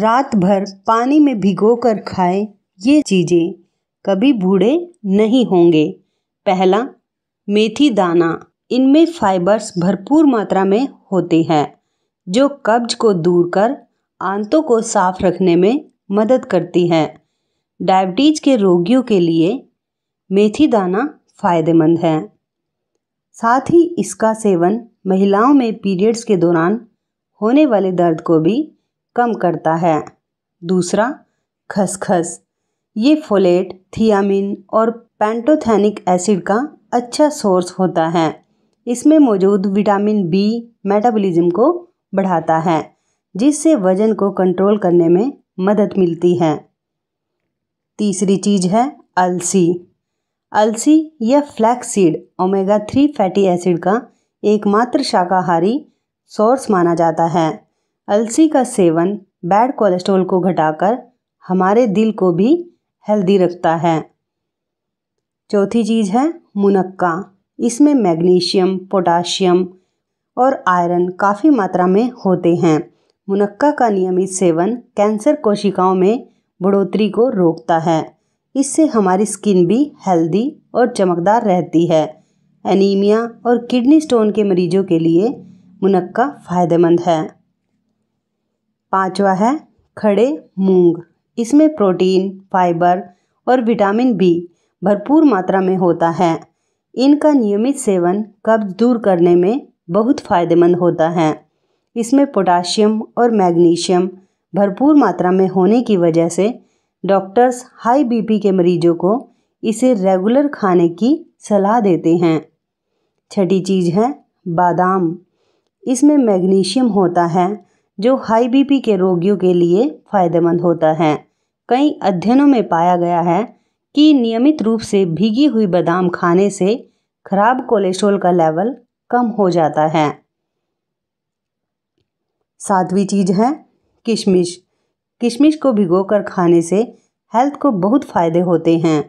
रात भर पानी में भिगोकर खाएं ये चीज़ें कभी बूढ़े नहीं होंगे पहला मेथी दाना इनमें फाइबर्स भरपूर मात्रा में होते हैं जो कब्ज को दूर कर आंतों को साफ रखने में मदद करती है डायबिटीज के रोगियों के लिए मेथी दाना फायदेमंद है साथ ही इसका सेवन महिलाओं में पीरियड्स के दौरान होने वाले दर्द को भी कम करता है दूसरा खसखस ये फोलेट थियामिन और पेंटोथेनिक एसिड का अच्छा सोर्स होता है इसमें मौजूद विटामिन बी मेटाबॉलिज्म को बढ़ाता है जिससे वजन को कंट्रोल करने में मदद मिलती है तीसरी चीज़ है अलसी अलसी या flaxseed omega three fatty acid का एकमात्र शाकाहारी सोर्स माना जाता है अलसी का सेवन बैड कोलेस्ट्रॉल को घटाकर हमारे दिल को भी हेल्दी रखता है चौथी चीज़ है मुनक्का इसमें मैग्नीशियम पोटाशियम और आयरन काफ़ी मात्रा में होते हैं मुनक्का का नियमित सेवन कैंसर कोशिकाओं में बढ़ोतरी को रोकता है इससे हमारी स्किन भी हेल्दी और चमकदार रहती है एनीमिया और किडनी स्टोन के मरीजों के लिए मुनक्का फ़ायदेमंद है पांचवा है खड़े मूंग इसमें प्रोटीन फाइबर और विटामिन बी भरपूर मात्रा में होता है इनका नियमित सेवन कब्ज दूर करने में बहुत फायदेमंद होता है इसमें पोटाशियम और मैग्नीशियम भरपूर मात्रा में होने की वजह से डॉक्टर्स हाई बीपी के मरीजों को इसे रेगुलर खाने की सलाह देते हैं छठी चीज़ है बादाम इसमें मैग्नीशियम होता है जो हाई बीपी के रोगियों के लिए फायदेमंद होता है कई अध्ययनों में पाया गया है कि नियमित रूप से भीगी हुई बादाम खाने से खराब कोलेस्ट्रोल का लेवल कम हो जाता है सातवीं चीज है किशमिश किशमिश को भिगोकर खाने से हेल्थ को बहुत फायदे होते हैं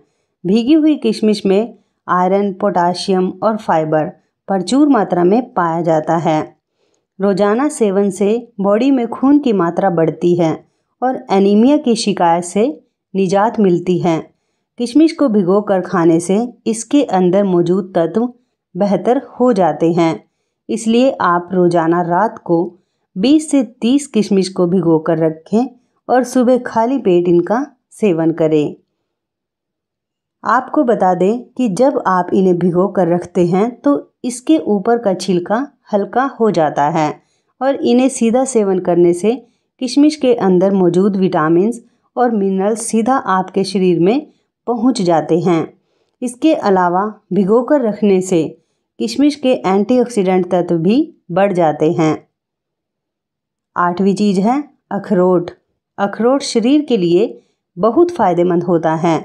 भीगी हुई किशमिश में आयरन पोटाशियम और फाइबर प्रचुर मात्रा में पाया जाता है रोजाना सेवन से बॉडी में खून की मात्रा बढ़ती है और एनीमिया की शिकायत से निजात मिलती है किशमिश को भिगोकर खाने से इसके अंदर मौजूद तत्व बेहतर हो जाते हैं इसलिए आप रोज़ाना रात को 20 से 30 किशमिश को भिगोकर रखें और सुबह खाली पेट इनका सेवन करें आपको बता दें कि जब आप इन्हें भिगो कर रखते हैं तो इसके ऊपर का छिलका हल्का हो जाता है और इन्हें सीधा सेवन करने से किशमिश के अंदर मौजूद विटामिन और मिनरल सीधा आपके शरीर में पहुंच जाते हैं इसके अलावा भिगोकर रखने से किशमिश के एंटीऑक्सीडेंट तत्व भी बढ़ जाते हैं आठवीं चीज़ है अखरोट अखरोट शरीर के लिए बहुत फ़ायदेमंद होता है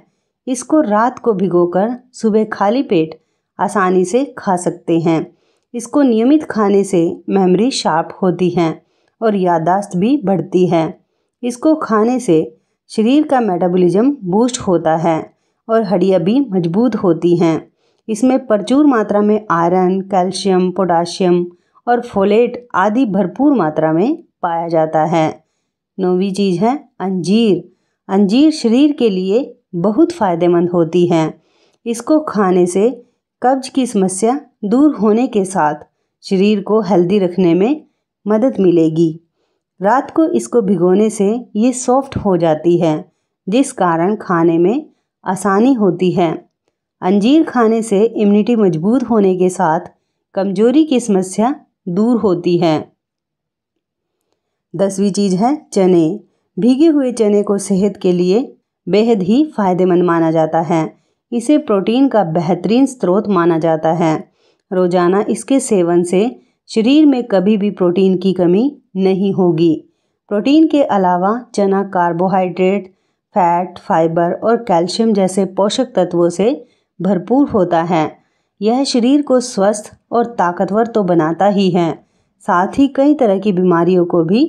इसको रात को भिगोकर सुबह खाली पेट आसानी से खा सकते हैं इसको नियमित खाने से मेमोरी शार्प होती है और याददाश्त भी बढ़ती है इसको खाने से शरीर का मेटाबॉलिज्म बूस्ट होता है और हड्डियां भी मजबूत होती हैं इसमें प्रचुर मात्रा में आयरन कैल्शियम पोटाशियम और फोलेट आदि भरपूर मात्रा में पाया जाता है नौवीं चीज़ है अंजीर अंजीर शरीर के लिए बहुत फ़ायदेमंद होती है इसको खाने से कब्ज की समस्या दूर होने के साथ शरीर को हेल्दी रखने में मदद मिलेगी रात को इसको भिगोने से ये सॉफ्ट हो जाती है जिस कारण खाने में आसानी होती है अंजीर खाने से इम्यूनिटी मजबूत होने के साथ कमजोरी की समस्या दूर होती है दसवीं चीज़ है चने भीगे हुए चने को सेहत के लिए बेहद ही फायदेमंद माना जाता है इसे प्रोटीन का बेहतरीन स्रोत माना जाता है रोजाना इसके सेवन से शरीर में कभी भी प्रोटीन की कमी नहीं होगी प्रोटीन के अलावा चना कार्बोहाइड्रेट फैट फाइबर और कैल्शियम जैसे पोषक तत्वों से भरपूर होता है यह शरीर को स्वस्थ और ताकतवर तो बनाता ही है साथ ही कई तरह की बीमारियों को भी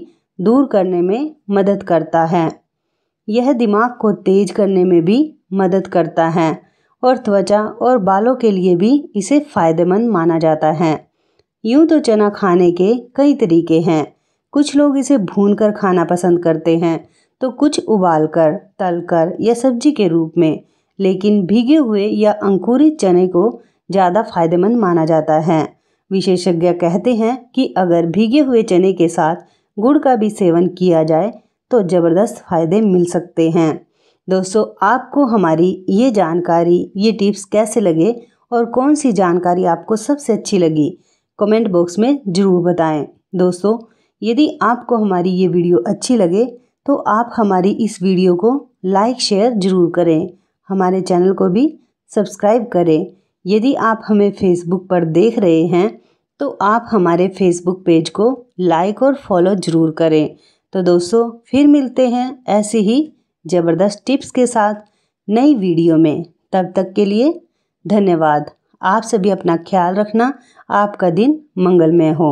दूर करने में मदद करता है यह दिमाग को तेज करने में भी मदद करता है और त्वचा और बालों के लिए भी इसे फायदेमंद माना जाता है यूं तो चना खाने के कई तरीके हैं कुछ लोग इसे भून कर खाना पसंद करते हैं तो कुछ उबाल कर तल कर या सब्जी के रूप में लेकिन भीगे हुए या अंकुरित चने को ज़्यादा फायदेमंद माना जाता है विशेषज्ञ कहते हैं कि अगर भीगे हुए चने के साथ गुड़ का भी सेवन किया जाए तो ज़बरदस्त फायदे मिल सकते हैं दोस्तों आपको हमारी ये जानकारी ये टिप्स कैसे लगे और कौन सी जानकारी आपको सबसे अच्छी लगी कमेंट बॉक्स में ज़रूर बताएं दोस्तों यदि आपको हमारी ये वीडियो अच्छी लगे तो आप हमारी इस वीडियो को लाइक शेयर ज़रूर करें हमारे चैनल को भी सब्सक्राइब करें यदि आप हमें फेसबुक पर देख रहे हैं तो आप हमारे फेसबुक पेज को लाइक और फॉलो ज़रूर करें तो दोस्तों फिर मिलते हैं ऐसे ही ज़बरदस्त टिप्स के साथ नई वीडियो में तब तक के लिए धन्यवाद आप सभी अपना ख्याल रखना आपका दिन मंगलमय हो